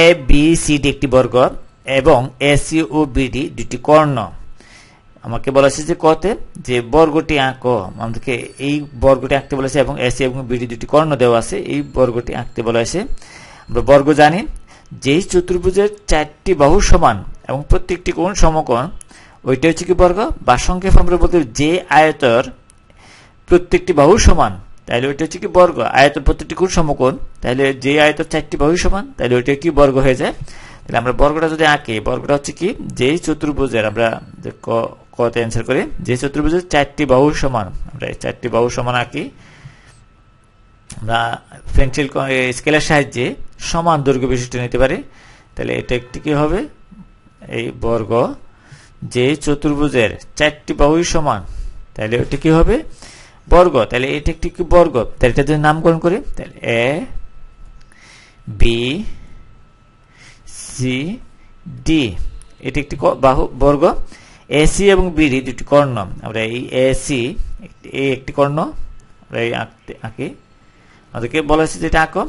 এ B C D একটি বর্গ এবং এ সি ও বিডি দুটি কর্ণ আমাকে বলা হয়েছে যে কতে যে বর্গটি আঁকো আমাদেরকে এই বর্গটি আঁকতে বলেছে এবং এসি এবং বিডি দুটি কর্ণ দেওয়া আছে এই বর্গটি আঁকতে বলা হয়েছে আমরা বর্গ জানি যেই চতুর্ভুজের চারটি বাহু সমান এবং প্রত্যেকটি কোণ সমকোণ ওইটা হচ্ছে কি বর্গ বা সংক্ষেপ আমরা বলতে যে আয়তর প্রত্যেকটি বাহু সমান তাহলে ওইটা হচ্ছে কি বর্গ আয়ত প্রত্যেকটি কোন সমকোণ তাহলে যে আয়ত চারটি বাহু সমান তাহলে ওইটা কি বর্গ হয়ে যায় তাহলে আমরা বর্গটা যদি আঁকি বর্গটা হচ্ছে কি যে চতুর্ভুজের আমরা কত অ্যান্সার করি যে চতুর্ভুজের চারটি বাহু সমান আমরা এই চারটি বাহু সমান আঁকি আমরা পেন্সিল স্কেলের সাহায্যে সমান দৈর্ঘ্য বিশিষ্ট নিতে পারি তাহলে এটা একটি কি হবে এই বর্গ যে চতুর্ভুজের চারটি বাহুই সমান তাহলে ওটা কি হবে বর্গ তাহলে এটা একটি কি বর্গ তাহলে এটা যদি নামকরণ করি তাহলে এ বি সি ডি এটি একটি বাহু বর্গ এসি এবং বিডি দুটি কর্ণ আমরা এই এসি এ একটি কর্ণ আমরা এই আঁকতে আঁকি আমাদেরকে বলা হয়েছে যে এটা আঁকো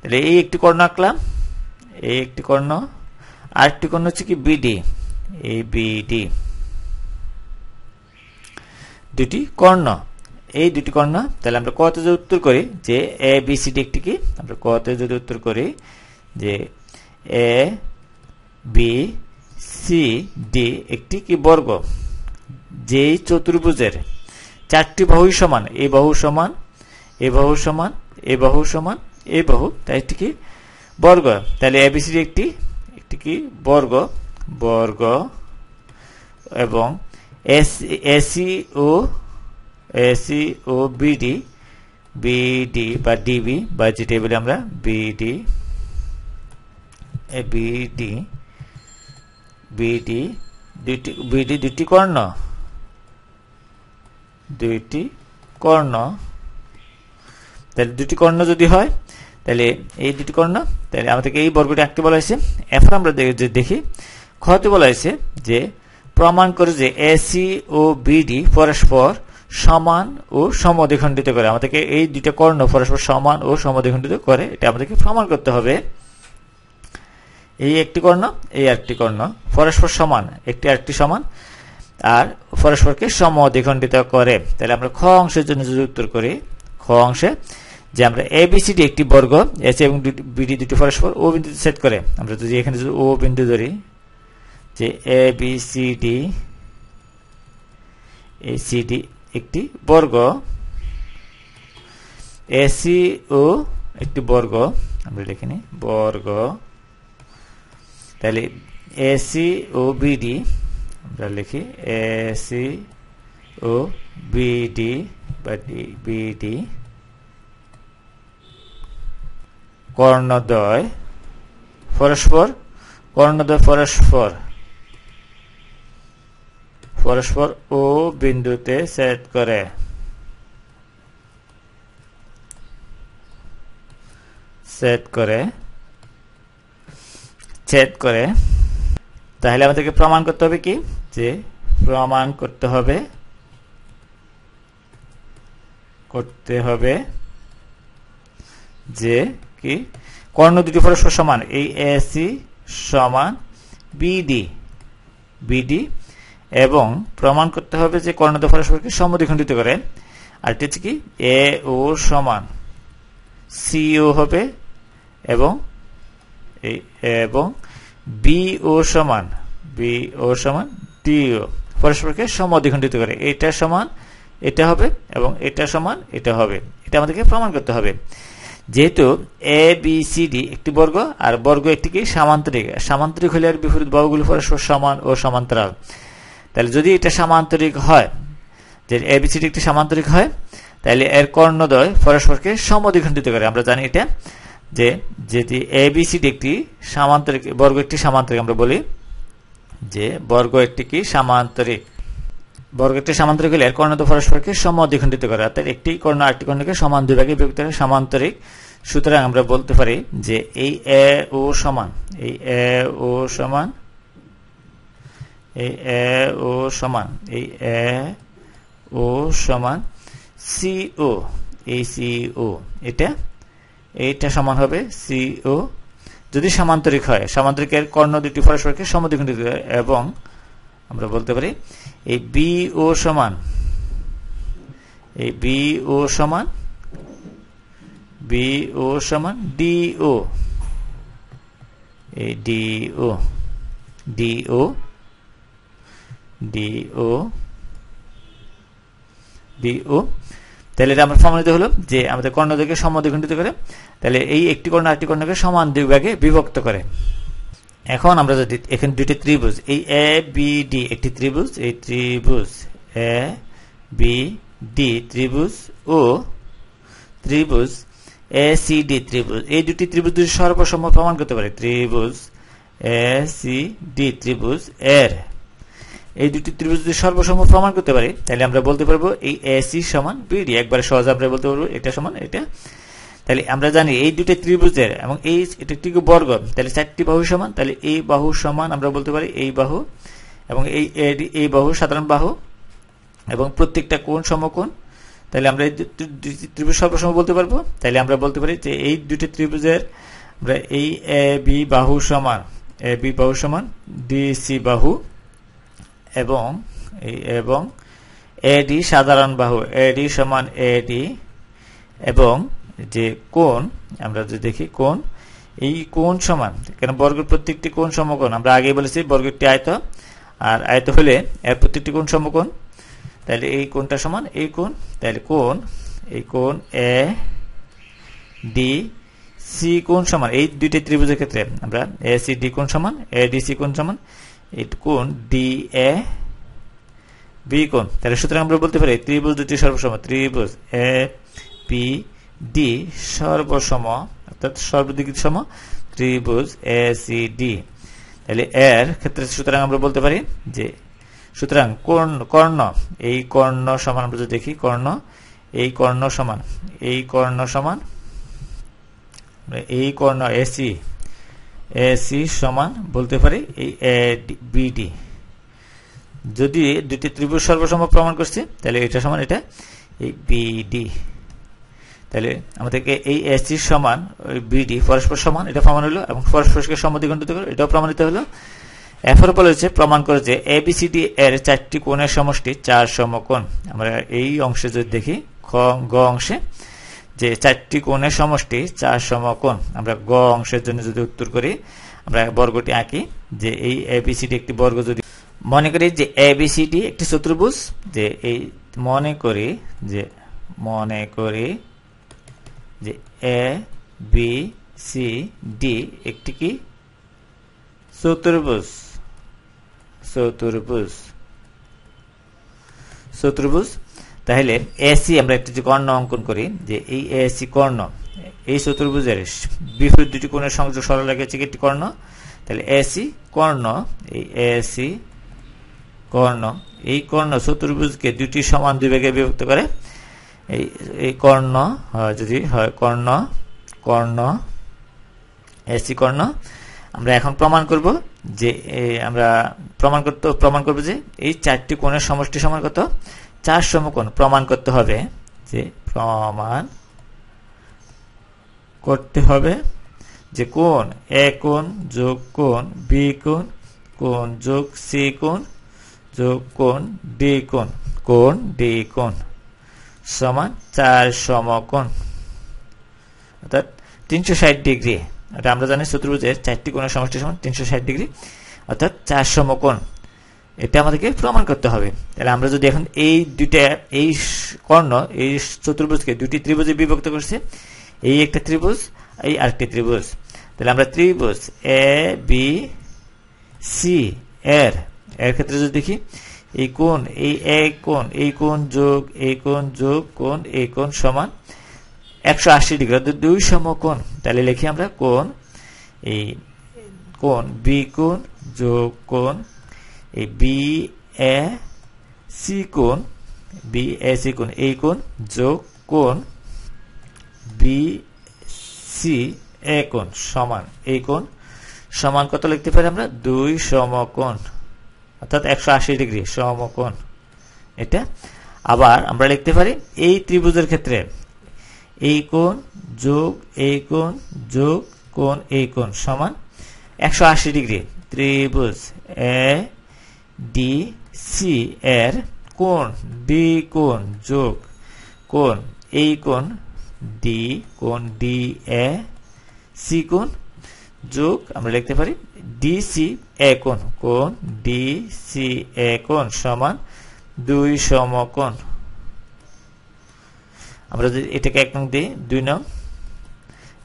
তাহলে এই একটি কর্ণ আঁকলাম এই একটি কর্ণ আরেকটি কর্ণ হচ্ছে কি বিডি বি বিডি দুটি কর্ণ এই দুটি কর্ণ তাহলে আমরা কতে যদি উত্তর করি যে এ বি সি ডি একটি কি আমরা কত যদি উত্তর করি যে এ বি সি ডি একটি কি বর্গ যেই চতুর্ভুজের চারটি বাহুই সমান এ বাহু সমান এ বাহু সমান এ বাহু সমান এ বাহু তাই একটি কি বর্গ তাহলে এ বি সি ডি একটি একটি কি বর্গ বর্গ এবং এস এসি ও এসি ও বিডি বিডি বা ডিবি বা যে টেবিলে আমরা বিডি বিডি বিডি দুইটি বিডি দুইটি কর্ণ দুইটি কর্ণ তাহলে দুটি কর্ণ যদি হয় তাহলে এই দুটি কর্ণ তাহলে আমাদেরকে এই বর্গটি আঁকতে বলা হয়েছে এখন আমরা দেখি খতে বলা হয়েছে যে প্রমাণ করে যে এসি ও বিডি পরস্পর সমান ও সমদ্বিখণ্ডিত করে আমাদেরকে এই দুইটা কর্ণ পরস্পর সমান ও সমদ্বিখণ্ডিত করে এটা আমাদেরকে প্রমাণ করতে হবে এই একটি কর্ণ এই আরেকটি কর্ণ পরস্পর সমান একটি আরেকটি সমান আর পরস্পরকে সমদ্বিখণ্ডিত করে তাহলে আমরা খ অংশের জন্য যদি উত্তর করি খ অংশে যে আমরা এ বিসিডি একটি বর্গ এস এবং বিডি দুটি পরস্পর ও বিন্দুতে সেট করে আমরা যদি এখানে যদি ও বিন্দু ধরি যে A B C D A C D একটি বর্গ এসি ও e একটি বর্গ আমরা লিখে নি বর্গ তাহলে এসি ও বিডি আমরা লিখি এসি ও বিডি বা বিডি কর্ণদ্বয় পরস্পর কর্ণদ্বয় পরস্পর পরস্পর ও বিন্দুতে সেট করে সেট করে ছেদ করে তাহলে আমাদেরকে প্রমাণ করতে হবে কি যে প্রমাণ করতে হবে করতে হবে যে কি কর্ণ দুটি পরস্পর সমান এই এসি সমান বিডি বিডি এবং প্রমাণ করতে হবে যে কর্ণদ পরস্পরকে সমদ্বিখণ্ডিত করে আর এটা হচ্ছে কি এ ও সমান সিও হবে এবং এবং বি ও সমান বি ও সমান ডিও পরস্পরকে সমদ্বিখণ্ডিত করে এটা সমান এটা হবে এবং এটা সমান এটা হবে এটা আমাদেরকে প্রমাণ করতে হবে যেহেতু এ বি সি ডি একটি বর্গ আর বর্গ একটি কি সামান্তরিক সামান্তরিক হলে আর বিপরীত বর্গগুলি পরস্পর সমান ও সমান্তরাল তাহলে যদি এটা সামান্তরিক হয় যে এবিসিডি একটি সামান্তরিক হয় তাহলে এর কর্ণদ্বয় পরস্পরকে সমদ্বিখণ্ডিত করে আমরা জানি এটা যে যেটি এবিসিডি একটি সামান্তরিক বর্গ একটি সামান্তরিক আমরা বলি যে বর্গ একটি কি সামান্তরিক বর্গ একটি সামান্তরিক হলে এর কর্ণদ্বয় পরস্পরকে সমদ্বিখণ্ডিত করে অর্থাৎ একটি কর্ণ আরেকটি কর্ণকে সমান দুভাগে বিভক্ত করে সামান্তরিক সুতরাং আমরা বলতে পারি যে এই এ ও সমান এই এ ও সমান এই এ ও সমান এই এ ও সমান সিও এই সিও এটা এইটা সমান হবে সিও যদি সামান্তরিক হয় সামান্তরিকের কর্ণ দুটি পরস্পরকে সমদ্বিখণ্ডিত এবং আমরা বলতে পারি এই বি ও সমান এই বি ও সমান বি ও সমান ডি ও এই D O D O DO DO তাহলে এটা আমার সম্মানিত হলো যে আমাদের কর্ণদ্বয়কে সমদ্বিখণ্ডিত করে তাহলে এই একটি কর্ণ আরেকটি কর্ণকে সমান দুভাগে বিভক্ত করে এখন আমরা যদি এখানে দুটি ত্রিভুজ এই এ বি ডি একটি ত্রিভুজ এই ত্রিভুজ এ বি ডি ত্রিভুজ ও ত্রিভুজ এ সি ডি ত্রিভুজ এই দুটি ত্রিভুজ দুটি সর্বসম্মত প্রমাণ করতে পারে ত্রিভুজ এ সি ডি ত্রিভুজ এর এই দুটি ত্রিভুজ যদি সর্বসম্ম প্রমাণ করতে পারি তাহলে আমরা বলতে পারবো এই এসি সমান বিডি একবারে সহজ আমরা বলতে পারবো এটা সমান এটা তাহলে আমরা জানি এই দুটি ত্রিভুজের এবং এই এটা একটি বর্গ তাহলে চারটি বাহু সমান তাহলে এই বাহু সমান আমরা বলতে পারি এই বাহু এবং এই এই বাহু সাধারণ বাহু এবং প্রত্যেকটা কোন সমকোণ তাহলে আমরা এই ত্রিভুজ সর্বসম বলতে পারবো তাহলে আমরা বলতে পারি যে এই দুটি ত্রিভুজের আমরা এই এ বি বাহু সমান এ বি বাহু সমান ডি সি বাহু এবং এবং এডি সাধারণ বাহু এডি সমান এডি এবং যে কোন আমরা যদি দেখি কোন এই কোন সমান কেন বর্গের প্রত্যেকটি কোন সমকোণ আমরা আগে বলেছি বর্গটি আয়ত আর আয়ত হলে এর প্রত্যেকটি কোন সমকোণ তাহলে এই কোনটা সমান এই কোন তাহলে কোন এই কোন এ ডি সি কোন সমান এই দুইটি ত্রিভুজের ক্ষেত্রে আমরা এ সি ডি কোন সমান এ ডি সি কোন সমান এই কোণ ডি এ বি কোণ তাহলে সুতরাং আমরা বলতে পারি ত্রিভুজ দুটি সর্বসম ত্রিভুজ এ পি ডি সর্বসম অর্থাৎ সর্বদিক সম ত্রিভুজ এ সি ডি তাহলে এর ক্ষেত্রে সুতরাং আমরা বলতে পারি যে সুতরাং কর্ণ কর্ণ এই কর্ণ সমান আমরা যদি দেখি কর্ণ এই কর্ণ সমান এই কর্ণ সমান এই কর্ণ এসি সি সমান বলতে পারি এই এ বিডি যদি দুটি ত্রিভুজ সর্বসম্ভব প্রমাণ করছি তাহলে এটা সমান এটা এই বিডি তাহলে আমাদেরকে এই এসি সমান ওই বিডি পরস্পর সমান এটা প্রমাণ হলো এবং পরস্পরকে সম্মতিখণ্ডিত করলো এটাও প্রমাণিত হলো এফর বলে হচ্ছে প্রমাণ করে যে এ বি সি ডি এর চারটি কোণের সমষ্টি চার সমকোণ আমরা এই অংশে যদি দেখি খ গ অংশে যে চারটি কোণের সমষ্টি চার সমকোণ আমরা গ অংশের জন্য যদি উত্তর করি আমরা বর্গটি আঁকি যে এই এবিসিটি একটি বর্গ যদি মনে করি যে এবিসিটি একটি চতুর্ভুজ যে এই মনে করি যে মনে করি যে এ বি সি ডি একটি কি চতুর্ভুজ চতুর্ভুজ চতুর্ভুজ তাহলে এসি আমরা একটা যে কর্ণ অঙ্কন করি যে এই এসি কর্ণ এই চতুর্ভুজের বিপরীত দুটি কোণের সংযোগ সরল রেখেছে একটি কর্ণ তাহলে এসি কর্ণ এই এসি কর্ণ এই কর্ণ চতুর্ভুজকে দুটি সমান দুভাগে বিভক্ত করে এই এই কর্ণ যদি হয় কর্ণ কর্ণ এসি কর্ণ আমরা এখন প্রমাণ করব যে আমরা প্রমাণ করতে প্রমাণ করব যে এই চারটি কোণের সমষ্টি সমান কত চার সমকোণ প্রমাণ করতে হবে যে প্রমাণ করতে হবে যে কোন এ কোন যোগ কোন বি কোন কোন যোগ সি কোন যোগ কোন ডি কোন কোন ডি কোন সমান চার সমকোণ অর্থাৎ তিনশো ষাট ডিগ্রি এটা আমরা জানি চতুর্ভুজের চারটি কোণের সমষ্টি সমান তিনশো ষাট ডিগ্রি অর্থাৎ চার সমকোণ এটা আমাদেরকে প্রমাণ করতে হবে তাহলে আমরা যদি এখন এই দুইটা এই কর্ণ এই চতুর্ভুজকে দুটি ত্রিভুজে বিভক্ত করছে এই একটা ত্রিভুজ এই আরেকটি ত্রিভুজ তাহলে আমরা ত্রিভুজ এ বি সি এর এর ক্ষেত্রে যদি দেখি এই কোণ এই এক কোণ এই কোণ যোগ এই কোণ যোগ কোণ এই কোণ সমান একশো আশি ডিগ্রি অর্থাৎ দুই কোন তাহলে লিখি আমরা কোণ এই কোণ বি কোণ যোগ কোণ এই বি এ সি কোণ বি এ সি কোণ এই কোণ যোগ কোণ বি সি এ কোণ সমান এই কোণ সমান কত লিখতে পারি আমরা দুই সমকোণ অর্থাৎ একশো আশি ডিগ্রি সমকোণ এটা আবার আমরা লিখতে পারি এই ত্রিভুজের ক্ষেত্রে এই কোণ যোগ এই কোণ যোগ কোণ এই কোণ সমান একশো আশি ডিগ্রি ত্রিভুজ এ ডি সি এর কোণ ডি কোণ যোগ কোণ এই কোণ ডি কোণ ডি এ সি কোণ যোগ আমরা লিখতে পারি ডি সি এ কোণ কোণ ডি সি এ কোণ সমান দুই সমকোণ আমরা যদি এটাকে এক নং দিই দুই নং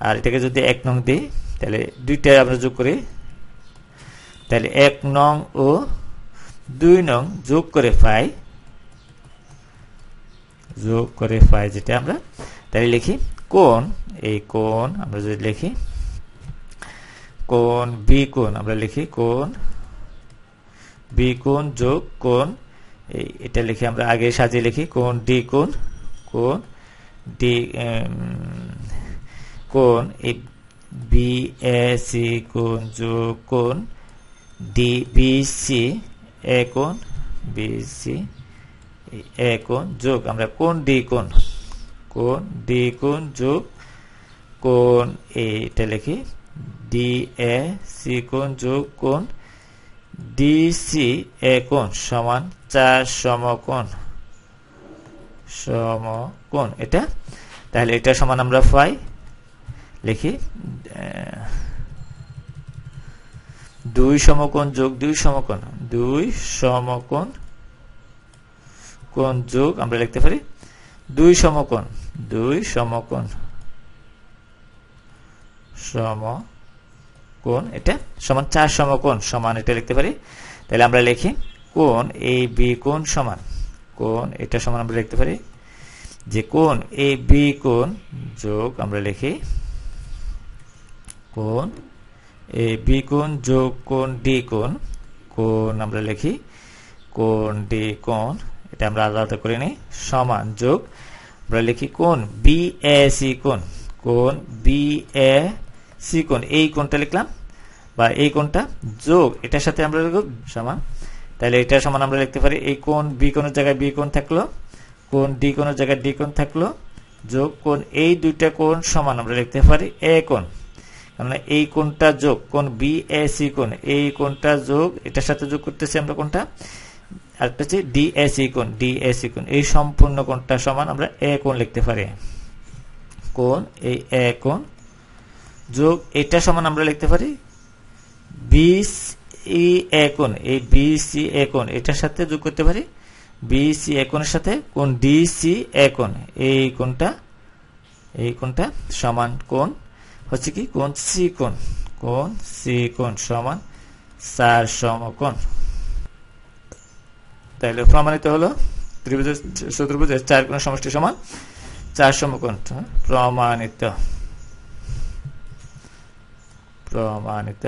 আর এটাকে যদি এক নং দিই তাহলে দুইটা আমরা যোগ করি তাহলে এক নং ও দুই নং যোগ করে পাই যোগ করে পাই যেটা আমরা তাহলে লিখি কোন এই কোন আমরা যদি লিখি কোন বি কোন আমরা লিখি কোন বি কোন যোগ কোন এই এটা লিখে আমরা আগে সাজিয়ে লিখি কোন ডি কোন কোন ডি কোন এই বি এ সি কোন যোগ কোন ডি বি সি এ কোণ সি এ কোণ যোগ আমরা কোন ডি কোণ কোন ডি কোণ যোগ কোন এটা লিখি ডি এ সি কোণ যোগ কোন ডি সি এ কোণ সমান চার সমকোণ সমকোণ এটা তাহলে এটা সমান আমরা পাই লিখি দুই সমকোণ যোগ দুই সমকোণ দুই সমকোণ কোণ যোগ আমরা লিখতে পারি দুই সমকোণ দুই সমকোণ সম কোণ এটা সমান চার সমকোণ সমান এটা লিখতে পারি তাহলে আমরা লিখি কোণ এ বি কোণ সমান কোণ এটা সমান আমরা লিখতে পারি যে কোণ এ বি কোণ যোগ আমরা লিখি কোণ এই বি কোণ যোগ কোণ ডি কোণ কোণ আমরা লিখি কোণ ডি কোণ এটা আমরা আলাদা করে নিই সমান যোগ আমরা লিখি কোণ বি এ সি কোণ কোণ বি এ সি কোণ এই কোণটা লিখলাম বা এই কোণটা যোগ এটার সাথে আমরা লিখব সমান তাহলে এটা সমান আমরা লিখতে পারি এই কোণ বি কোন জায়গায় বি কোণ থাকলো কোণ ডি কোণের জায়গায় ডি কোণ থাকলো যোগ কোণ এই দুইটা কোণ সমান আমরা লিখতে পারি এ কোণ মানে এই কোনটা যোগ কোন বি এ সি কোন এই কোনটা যোগ এটার সাথে যোগ করতেছি আমরা কোনটা আরেকটা হচ্ছে ডি এ সি কোন ডি এ সি কোন এই সম্পূর্ণ কোনটা সমান আমরা এ কোন লিখতে পারি কোন এই এ কোন যোগ এটা সমান আমরা লিখতে পারি বি সি এ কোন এই বি সি এ কোন এটার সাথে যোগ করতে পারি বি সি এ কোণের সাথে কোন ডি সি এ কোন এই কোনটা এই কোনটা সমান কোন হচ্ছে কি কোন সি কোন কোন সমান চার সমকোণ তাহলে প্রমাণিত হলো ত্রিভুজ চতুর্ভুজের চার কোণ সমষ্টি সমান চার সমকোণ হ্যাঁ? প্রমাণিত প্রমাণিত